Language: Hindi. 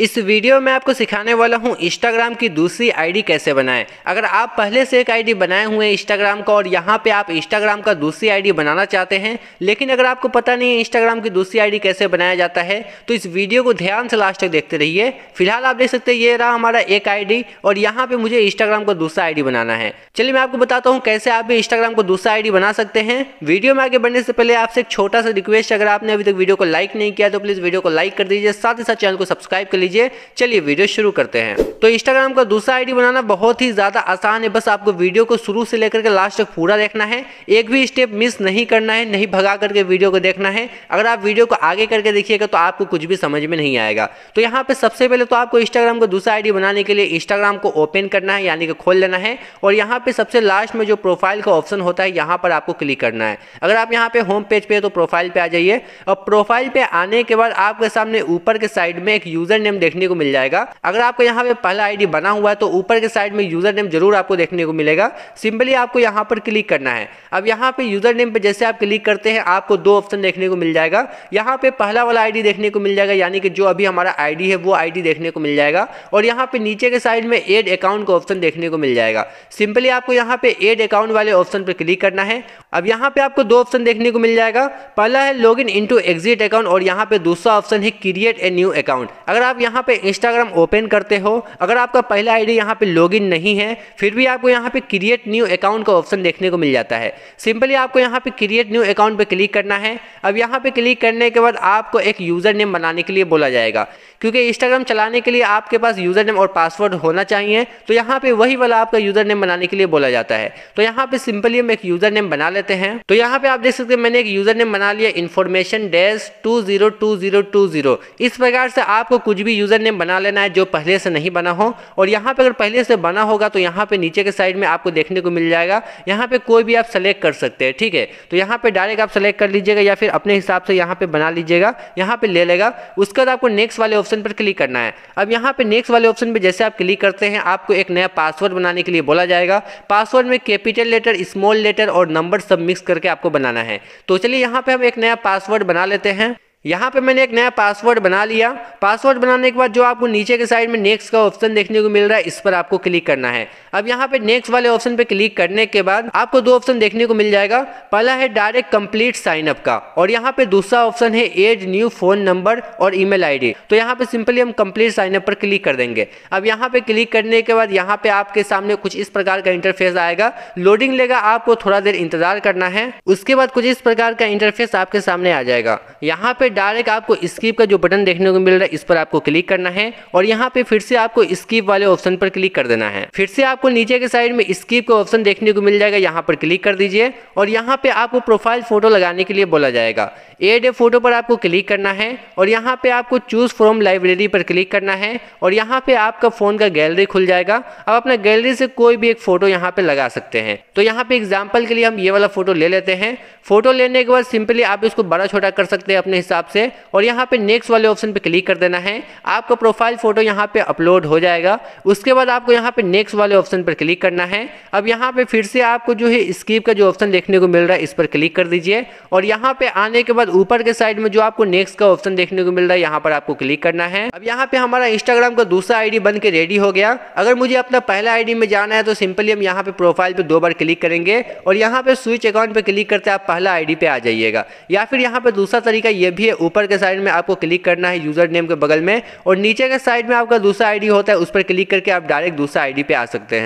इस वीडियो में आपको सिखाने वाला हूं इंस्टाग्राम की दूसरी आईडी कैसे बनाएं अगर आप पहले से एक आईडी बनाए हुए हैं इंस्टाग्राम का और यहाँ पे आप इंस्टाग्राम का दूसरी आईडी बनाना चाहते हैं लेकिन अगर आपको पता नहीं है इंस्टाग्राम की दूसरी आईडी कैसे बनाया जाता है तो इस वीडियो को ध्यान से लास्ट तक देखते रहिए फिलहाल आप देख सकते हैं ये रहा हमारा एक आई और यहाँ पर मुझे इंस्टाग्राम का दूसरा आई बनाना है चलिए मैं आपको बताता हूँ कैसे आप भी इंस्टाग्राम को दूसरा आई बना सकते हैं वीडियो में आगे बढ़ने से पहले आपसे एक छोटा सा रिक्वेस्ट अगर आपने अभी तक वीडियो को लाइक नहीं किया तो प्लीज़ वीडियो को लाइक कर दीजिए साथ ही साथ चैनल को सब्सक्राइब कर लीजिए चलिए वीडियो शुरू करते हैं तो इंस्टाग्राम का दूसरा आईडी बनाना बहुत ही ज़्यादा आसान है बस आपको वीडियो को शुरू से लेकर के लास्ट तक पूरा देखना है एक भी स्टेप मिस नहीं करना है नहीं भगा करके वीडियो को देखना है अगर आप वीडियो को आगे करके देखिएगा तो आपको कुछ भी समझ में नहीं आएगा तो यहाँ पे सबसे पहले तो आपको इंस्टाग्राम का दूसरा आई बनाने के लिए इंस्टाग्राम को ओपन करना है यानी कि खोल लेना है और यहाँ पे सबसे लास्ट में जो प्रोफाइल का ऑप्शन होता है यहाँ पर आपको क्लिक करना है अगर आप यहाँ पे होम पेज पे तो प्रोफाइल पे आ जाइए और प्रोफाइल पे आने के बाद आपके सामने ऊपर के साइड में एक यूजर नेम नेम देखने को मिल जाएगा अगर आपका यहाँ पे पहला आईडी बना हुआ है तो ऊपर के साइड में यूजर नेम जरूर आपको देखने को मिलेगा सिंपली आपको यहाँ पर क्लिक करना है अब यहाँ पे यूजर नेम पे जैसे आप क्लिक करते हैं आपको दो ऑप्शन देखने को मिल जाएगा यहाँ पे पहला वाला आईडी देखने को मिल जाएगा यानी कि जो अभी हमारा आईडी है वो आईडी देखने को मिल जाएगा और यहाँ पे नीचे के साइड में एड अकाउंट का ऑप्शन देखने को मिल जाएगा सिंपली आपको यहाँ पे एड अकाउंट वाले ऑप्शन पर क्लिक करना है अब यहाँ पे आपको दो ऑप्शन देखने को मिल जाएगा पहला है log in into existing account और यहाँ पे दूसरा ऑप्शन है क्रिएट ए न्यू अकाउंट अगर आप यहाँ पे इंस्टाग्राम ओपन करते हो अगर आपका पहला आईडी यहाँ पे लॉग इन नहीं है फिर भी आपको यहाँ पे क्रिएट न्यू अकाउंट का ऑप्शन देखने को मिल जाता है सिंपली आपको यहाँ पे क्रिएट न्यू अकाउंट पर क्लिक करना है अब यहाँ पे क्लिक करने के बाद आपको एक यूज़र नेम बनाने के लिए बोला जाएगा क्योंकि इंस्टाग्राम चलाने के लिए आपके पास यूज़र नेम और पासवर्ड होना चाहिए तो यहाँ पे वही वाला आपका यूज़र नेम बनाने के लिए बोला जाता है तो यहाँ पे सिंपली हम एक यूज़र नेम बना लेते हैं तो यहाँ पे आप देख सकते हैं मैंने एक यूज़र नेम बना लिया information dash two zero two zero two zero इस प्रकार से आपको कुछ भी यूज़र नेम बना लेना है जो पहले से नहीं बना हो और यहाँ पे अगर पहले से बना होगा तो यहाँ पे नीचे के साइड में आपको देखने को मिल जाएगा यहाँ पर कोई भी आप सेलेक्ट कर सकते हैं ठीक है तो यहाँ पे डायरेक्ट आप सेलेक्ट कर लीजिएगा या फिर अपने हिसाब से यहाँ पे बना लीजिएगा यहाँ पे ले लेगा उसके बाद आपको नेक्स्ट वाले ऑप्शन पर क्लिक करना है अब यहाँ पे नेक्स्ट वाले ऑप्शन पर जैसे आप क्लिक करते हैं आपको एक नया पासवर्ड बनाने के लिए बोला जाएगा पासवर्ड में कैपिटल लेटर स्मॉल लेटर और नंबर सब मिक्स करके आपको बनाना है तो चलिए यहाँ पर हम एक नया पासवर्ड बना लेते हैं यहाँ पे मैंने एक नया पासवर्ड बना लिया पासवर्ड बनाने के बाद जो आपको नीचे के साइड में नेक्स्ट का ऑप्शन देखने को मिल रहा है इस पर आपको क्लिक करना है अब यहाँ पे नेक्स्ट वाले ऑप्शन पे क्लिक करने के बाद आपको दो ऑप्शन देखने को मिल जाएगा पहला है डायरेक्ट कंप्लीट साइन अप का और यहाँ पे दूसरा ऑप्शन है एड न्यू फोन नंबर और ई मेल तो यहाँ पे सिंपली हम कंप्लीट साइन अप पर क्लिक कर देंगे अब यहाँ पे क्लिक करने के बाद यहाँ पे आपके सामने कुछ इस प्रकार का इंटरफेस आएगा लोडिंग लेगा आपको थोड़ा देर इंतजार करना है उसके बाद कुछ इस प्रकार का इंटरफेस आपके सामने आ जाएगा यहाँ पे डायरेक्ट आपको स्किप का जो बटन देखने को मिल रहा है इस पर आपको क्लिक करना है और यहाँ पे फिर से आपको स्किप वाले ऑप्शन पर क्लिक कर देना है फिर से आपको नीचे के साइड में स्किप का ऑप्शन देखने को मिल जाएगा यहाँ पर क्लिक कर दीजिए और यहाँ पे आपको प्रोफाइल फोटो लगाने के लिए बोला जाएगा एड फोटो पर आपको क्लिक करना है और यहाँ पे आपको चूज फ्रॉम लाइब्रेरी पर क्लिक करना है और यहाँ पे आपका फोन का गैलरी खुल जाएगा आप अपना गैलरी से कोई भी एक फोटो यहाँ पे लगा सकते हैं तो यहाँ पे एग्जाम्पल के लिए हम ये वाला फोटो ले लेते हैं फोटो लेने के बाद सिंपली आप इसको बड़ा छोटा कर सकते हैं अपने हिसाब हिसाब से और यहाँ पे नेक्स्ट वाले ऑप्शन पे क्लिक कर देना है आपका प्रोफाइल फ़ोटो यहाँ पे अपलोड हो जाएगा उसके बाद आपको यहाँ पे नेक्स्ट वाले ऑप्शन पर क्लिक करना है अब यहाँ पे फिर से आपको जो है स्कीप का जो ऑप्शन देखने को मिल रहा है इस पर क्लिक कर दीजिए और यहाँ पे आने के बाद ऊपर के साइड में जो आपको नेक्स्ट का ऑप्शन देखने को मिल रहा है यहाँ पर आपको क्लिक करना है अब यहाँ पे हमारा इंस्टाग्राम का दूसरा आई बन के रेडी हो गया अगर मुझे अपना पहला आई में जाना है तो सिंपली हम यहाँ पे प्रोफाइल पे दो बार क्लिक करेंगे और यहाँ पे स्विच अकाउंट पे क्लिक करते आप पहला आई पे आ जाइएगा या फिर यहाँ पे दूसरा तरीका ये भी है ऊपर के साइड में आपको क्लिक करना है यूज़र नेम के बगल में और नीचे के साइड में आपका दूसरा आईडी होता है उस पर क्लिक करके आप डायरेक्ट दूसरा आईडी पे आ सकते हैं